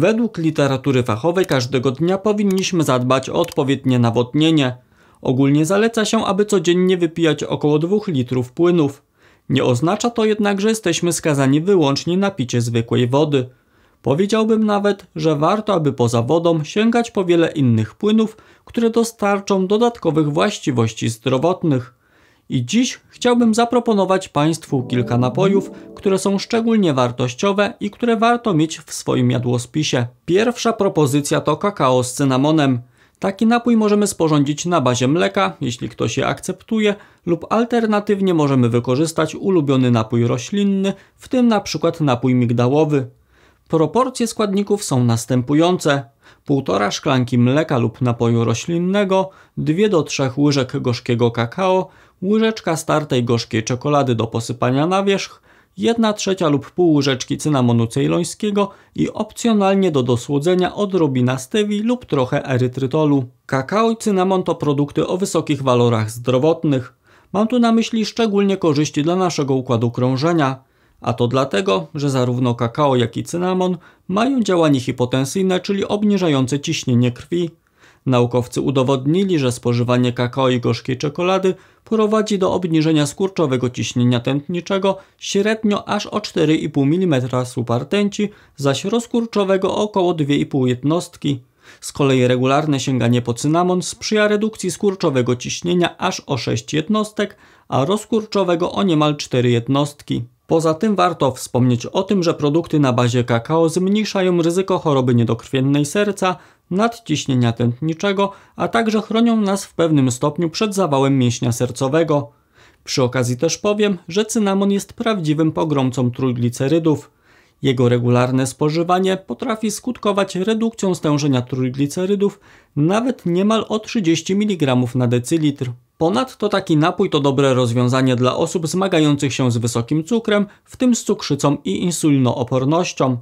Według literatury fachowej każdego dnia powinniśmy zadbać o odpowiednie nawodnienie. Ogólnie zaleca się, aby codziennie wypijać około 2 litrów płynów. Nie oznacza to jednak, że jesteśmy skazani wyłącznie na picie zwykłej wody. Powiedziałbym nawet, że warto, aby poza wodą sięgać po wiele innych płynów, które dostarczą dodatkowych właściwości zdrowotnych. I dziś chciałbym zaproponować Państwu kilka napojów, które są szczególnie wartościowe i które warto mieć w swoim jadłospisie. Pierwsza propozycja to kakao z cynamonem. Taki napój możemy sporządzić na bazie mleka, jeśli ktoś je akceptuje, lub alternatywnie możemy wykorzystać ulubiony napój roślinny, w tym na przykład napój migdałowy. Proporcje składników są następujące. 1,5 szklanki mleka lub napoju roślinnego, 2 do 3 łyżek gorzkiego kakao, łyżeczka startej gorzkiej czekolady do posypania na wierzch, 1 trzecia lub pół łyżeczki cynamonu cejlońskiego i opcjonalnie do dosłodzenia odrobina stewi lub trochę erytrytolu. Kakao i cynamon to produkty o wysokich walorach zdrowotnych. Mam tu na myśli szczególnie korzyści dla naszego układu krążenia. A to dlatego, że zarówno kakao, jak i cynamon mają działanie hipotensyjne, czyli obniżające ciśnienie krwi. Naukowcy udowodnili, że spożywanie kakao i gorzkiej czekolady prowadzi do obniżenia skurczowego ciśnienia tętniczego średnio aż o 4,5 mm słupa rtęci, zaś rozkurczowego około 2,5 jednostki. Z kolei regularne sięganie po cynamon sprzyja redukcji skurczowego ciśnienia aż o 6 jednostek, a rozkurczowego o niemal 4 jednostki. Poza tym warto wspomnieć o tym, że produkty na bazie kakao zmniejszają ryzyko choroby niedokrwiennej serca, nadciśnienia tętniczego, a także chronią nas w pewnym stopniu przed zawałem mięśnia sercowego. Przy okazji też powiem, że cynamon jest prawdziwym pogromcą trójglicerydów. Jego regularne spożywanie potrafi skutkować redukcją stężenia trójglicerydów nawet niemal o 30 mg na decylitr. Ponadto taki napój to dobre rozwiązanie dla osób zmagających się z wysokim cukrem, w tym z cukrzycą i insulinoopornością.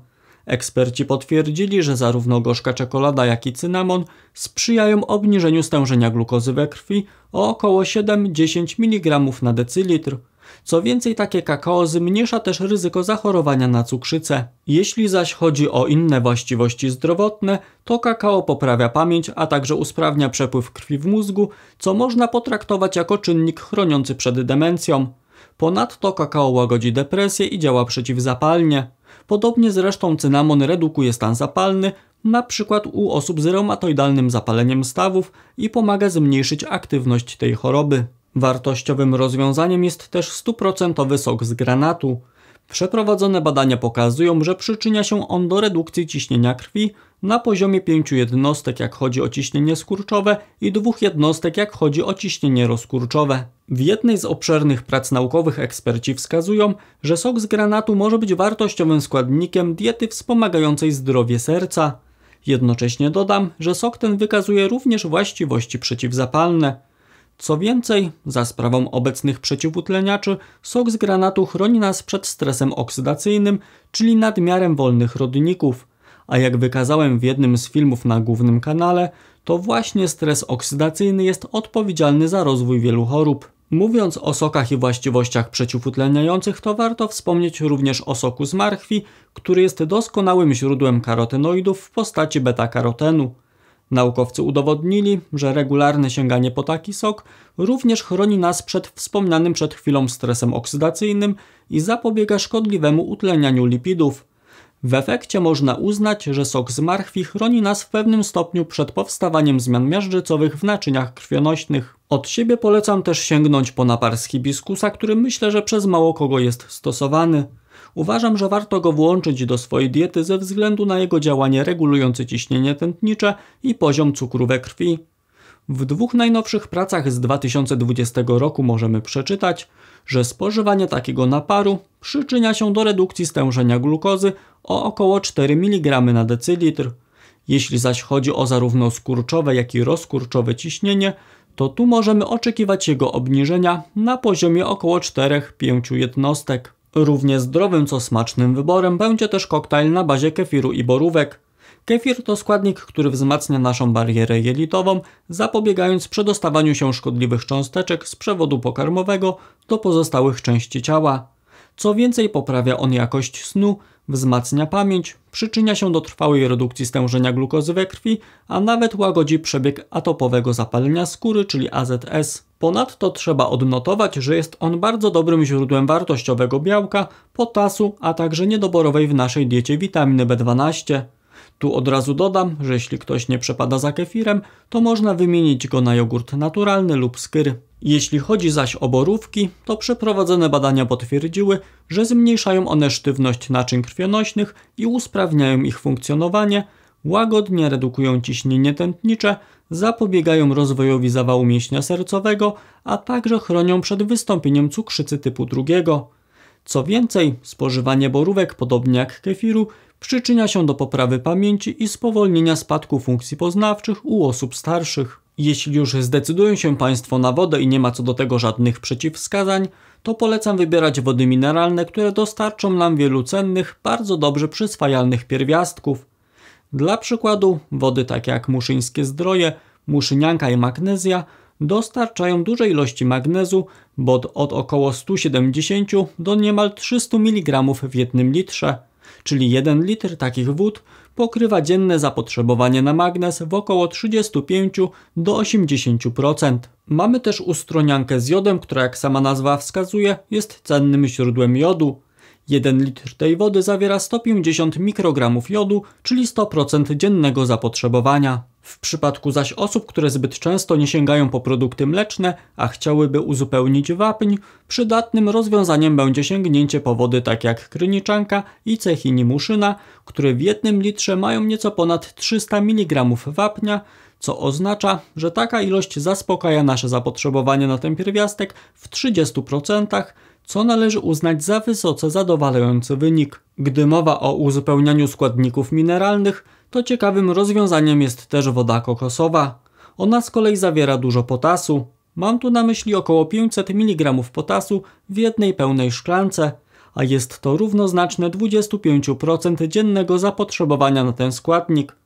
Eksperci potwierdzili, że zarówno gorzka czekolada, jak i cynamon sprzyjają obniżeniu stężenia glukozy we krwi o około 7-10 mg na decylitr. Co więcej, takie kakao zmniejsza też ryzyko zachorowania na cukrzycę. Jeśli zaś chodzi o inne właściwości zdrowotne, to kakao poprawia pamięć, a także usprawnia przepływ krwi w mózgu, co można potraktować jako czynnik chroniący przed demencją. Ponadto kakao łagodzi depresję i działa przeciwzapalnie. Podobnie zresztą cynamon redukuje stan zapalny, na przykład u osób z reumatoidalnym zapaleniem stawów i pomaga zmniejszyć aktywność tej choroby. Wartościowym rozwiązaniem jest też stuprocentowy sok z granatu. Przeprowadzone badania pokazują, że przyczynia się on do redukcji ciśnienia krwi na poziomie 5 jednostek jak chodzi o ciśnienie skurczowe i 2 jednostek jak chodzi o ciśnienie rozkurczowe. W jednej z obszernych prac naukowych eksperci wskazują, że sok z granatu może być wartościowym składnikiem diety wspomagającej zdrowie serca. Jednocześnie dodam, że sok ten wykazuje również właściwości przeciwzapalne. Co więcej, za sprawą obecnych przeciwutleniaczy sok z granatu chroni nas przed stresem oksydacyjnym, czyli nadmiarem wolnych rodników. A jak wykazałem w jednym z filmów na głównym kanale, to właśnie stres oksydacyjny jest odpowiedzialny za rozwój wielu chorób. Mówiąc o sokach i właściwościach przeciwutleniających, to warto wspomnieć również o soku z marchwi, który jest doskonałym źródłem karotenoidów w postaci beta-karotenu. Naukowcy udowodnili, że regularne sięganie po taki sok również chroni nas przed wspomnianym przed chwilą stresem oksydacyjnym i zapobiega szkodliwemu utlenianiu lipidów. W efekcie można uznać, że sok z marchwi chroni nas w pewnym stopniu przed powstawaniem zmian miażdżycowych w naczyniach krwionośnych. Od siebie polecam też sięgnąć po napar z hibiskusa, który myślę, że przez mało kogo jest stosowany. Uważam, że warto go włączyć do swojej diety ze względu na jego działanie regulujące ciśnienie tętnicze i poziom cukru we krwi. W dwóch najnowszych pracach z 2020 roku możemy przeczytać, że spożywanie takiego naparu przyczynia się do redukcji stężenia glukozy o około 4 mg na decylitr. Jeśli zaś chodzi o zarówno skurczowe, jak i rozkurczowe ciśnienie, to tu możemy oczekiwać jego obniżenia na poziomie około 4-5 jednostek. Równie zdrowym co smacznym wyborem będzie też koktajl na bazie kefiru i borówek. Kefir to składnik, który wzmacnia naszą barierę jelitową, zapobiegając przedostawaniu się szkodliwych cząsteczek z przewodu pokarmowego do pozostałych części ciała. Co więcej, poprawia on jakość snu, wzmacnia pamięć, przyczynia się do trwałej redukcji stężenia glukozy we krwi, a nawet łagodzi przebieg atopowego zapalenia skóry, czyli AZS. Ponadto trzeba odnotować, że jest on bardzo dobrym źródłem wartościowego białka, potasu, a także niedoborowej w naszej diecie witaminy B12. Tu od razu dodam, że jeśli ktoś nie przepada za kefirem, to można wymienić go na jogurt naturalny lub skyr. Jeśli chodzi zaś o borówki, to przeprowadzone badania potwierdziły, że zmniejszają one sztywność naczyń krwionośnych i usprawniają ich funkcjonowanie, łagodnie redukują ciśnienie tętnicze, zapobiegają rozwojowi zawału mięśnia sercowego, a także chronią przed wystąpieniem cukrzycy typu drugiego. Co więcej, spożywanie borówek, podobnie jak kefiru, przyczynia się do poprawy pamięci i spowolnienia spadku funkcji poznawczych u osób starszych. Jeśli już zdecydują się Państwo na wodę i nie ma co do tego żadnych przeciwwskazań, to polecam wybierać wody mineralne, które dostarczą nam wielu cennych, bardzo dobrze przyswajalnych pierwiastków. Dla przykładu wody takie jak muszyńskie zdroje, muszynianka i magnezja dostarczają dużej ilości magnezu, bo od około 170 do niemal 300 mg w jednym litrze, czyli 1 litr takich wód pokrywa dzienne zapotrzebowanie na magnez w około 35 do 80%. Mamy też ustroniankę z jodem, która jak sama nazwa wskazuje jest cennym źródłem jodu. 1 litr tej wody zawiera 150 mikrogramów jodu, czyli 100% dziennego zapotrzebowania. W przypadku zaś osób, które zbyt często nie sięgają po produkty mleczne, a chciałyby uzupełnić wapń, przydatnym rozwiązaniem będzie sięgnięcie po wody tak jak kryniczanka i cechini muszyna, które w jednym litrze mają nieco ponad 300 mg wapnia, co oznacza, że taka ilość zaspokaja nasze zapotrzebowanie na ten pierwiastek w 30%, co należy uznać za wysoce zadowalający wynik. Gdy mowa o uzupełnianiu składników mineralnych, to ciekawym rozwiązaniem jest też woda kokosowa. Ona z kolei zawiera dużo potasu. Mam tu na myśli około 500 mg potasu w jednej pełnej szklance, a jest to równoznaczne 25% dziennego zapotrzebowania na ten składnik.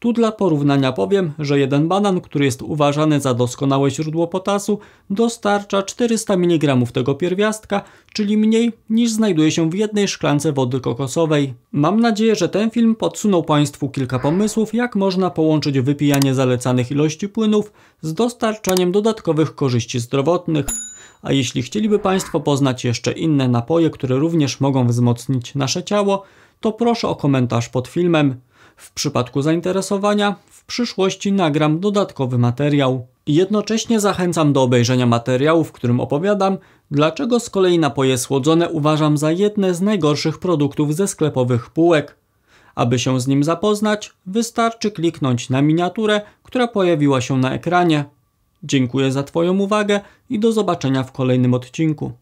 Tu dla porównania powiem, że jeden banan, który jest uważany za doskonałe źródło potasu, dostarcza 400 mg tego pierwiastka, czyli mniej niż znajduje się w jednej szklance wody kokosowej. Mam nadzieję, że ten film podsunął Państwu kilka pomysłów, jak można połączyć wypijanie zalecanych ilości płynów z dostarczaniem dodatkowych korzyści zdrowotnych. A jeśli chcieliby Państwo poznać jeszcze inne napoje, które również mogą wzmocnić nasze ciało, to proszę o komentarz pod filmem. W przypadku zainteresowania w przyszłości nagram dodatkowy materiał. Jednocześnie zachęcam do obejrzenia materiału, w którym opowiadam, dlaczego z kolei napoje słodzone uważam za jedne z najgorszych produktów ze sklepowych półek. Aby się z nim zapoznać, wystarczy kliknąć na miniaturę, która pojawiła się na ekranie. Dziękuję za Twoją uwagę i do zobaczenia w kolejnym odcinku.